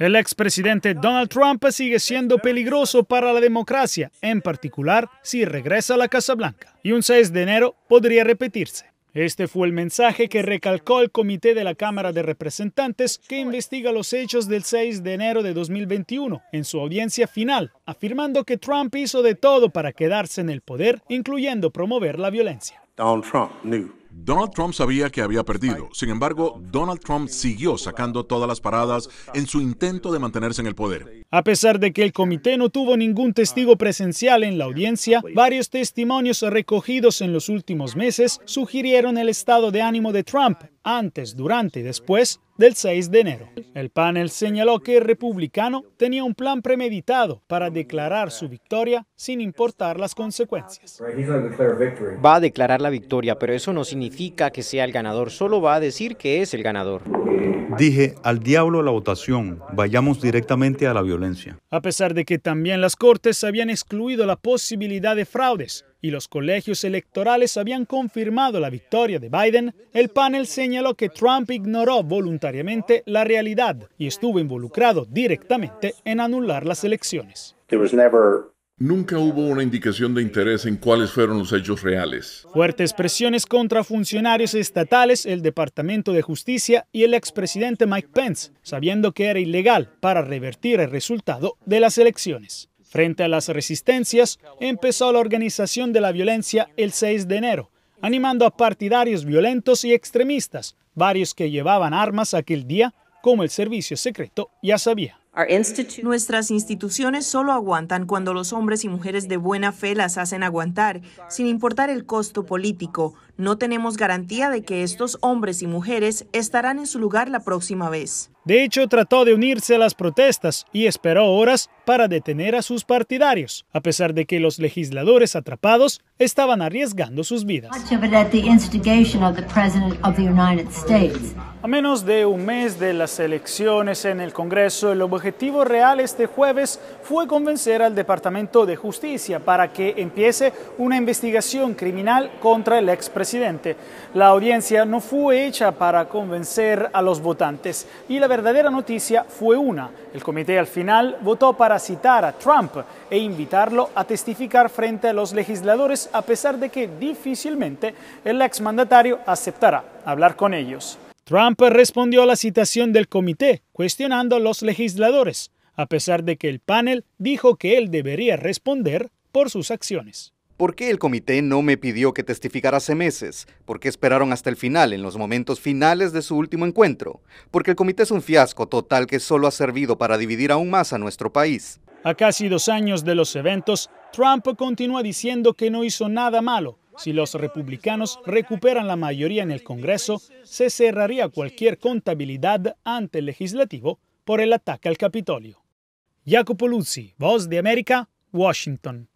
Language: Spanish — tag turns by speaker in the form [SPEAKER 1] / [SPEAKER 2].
[SPEAKER 1] El expresidente Donald Trump sigue siendo peligroso para la democracia, en particular si regresa a la Casa Blanca. Y un 6 de enero podría repetirse. Este fue el mensaje que recalcó el Comité de la Cámara de Representantes que investiga los hechos del 6 de enero de 2021 en su audiencia final, afirmando que Trump hizo de todo para quedarse en el poder, incluyendo promover la violencia. Donald Trump sabía que había perdido. Sin embargo, Donald Trump siguió sacando todas las paradas en su intento de mantenerse en el poder. A pesar de que el comité no tuvo ningún testigo presencial en la audiencia, varios testimonios recogidos en los últimos meses sugirieron el estado de ánimo de Trump antes, durante y después del 6 de enero. El panel señaló que el republicano tenía un plan premeditado para declarar su victoria sin importar las consecuencias. Va a declarar la victoria, pero eso no significa que sea el ganador, solo va a decir que es el ganador. Dije, al diablo la votación, vayamos directamente a la violencia. A pesar de que también las Cortes habían excluido la posibilidad de fraudes y los colegios electorales habían confirmado la victoria de Biden, el panel señaló que Trump ignoró voluntariamente la realidad y estuvo involucrado directamente en anular las elecciones. Nunca hubo una indicación de interés en cuáles fueron los hechos reales. Fuertes presiones contra funcionarios estatales, el Departamento de Justicia y el expresidente Mike Pence, sabiendo que era ilegal para revertir el resultado de las elecciones. Frente a las resistencias, empezó la organización de la violencia el 6 de enero, animando a partidarios violentos y extremistas, varios que llevaban armas aquel día, como el servicio secreto ya sabía. Nuestras instituciones solo aguantan cuando los hombres y mujeres de buena fe las hacen aguantar, sin importar el costo político. No tenemos garantía de que estos hombres y mujeres estarán en su lugar la próxima vez. De hecho, trató de unirse a las protestas y esperó horas para detener a sus partidarios, a pesar de que los legisladores atrapados estaban arriesgando sus vidas. A menos de un mes de las elecciones en el Congreso, el objetivo real este jueves fue convencer al Departamento de Justicia para que empiece una investigación criminal contra el expresidente. La audiencia no fue hecha para convencer a los votantes y la verdad verdadera noticia fue una. El comité al final votó para citar a Trump e invitarlo a testificar frente a los legisladores a pesar de que difícilmente el exmandatario aceptará hablar con ellos. Trump respondió a la citación del comité cuestionando a los legisladores, a pesar de que el panel dijo que él debería responder por sus acciones. ¿Por qué el comité no me pidió que testificara hace meses? ¿Por qué esperaron hasta el final, en los momentos finales de su último encuentro? Porque el comité es un fiasco total que solo ha servido para dividir aún más a nuestro país. A casi dos años de los eventos, Trump continúa diciendo que no hizo nada malo. Si los republicanos recuperan la mayoría en el Congreso, se cerraría cualquier contabilidad ante el legislativo por el ataque al Capitolio. Jacopo Luzzi, Voz de América, Washington.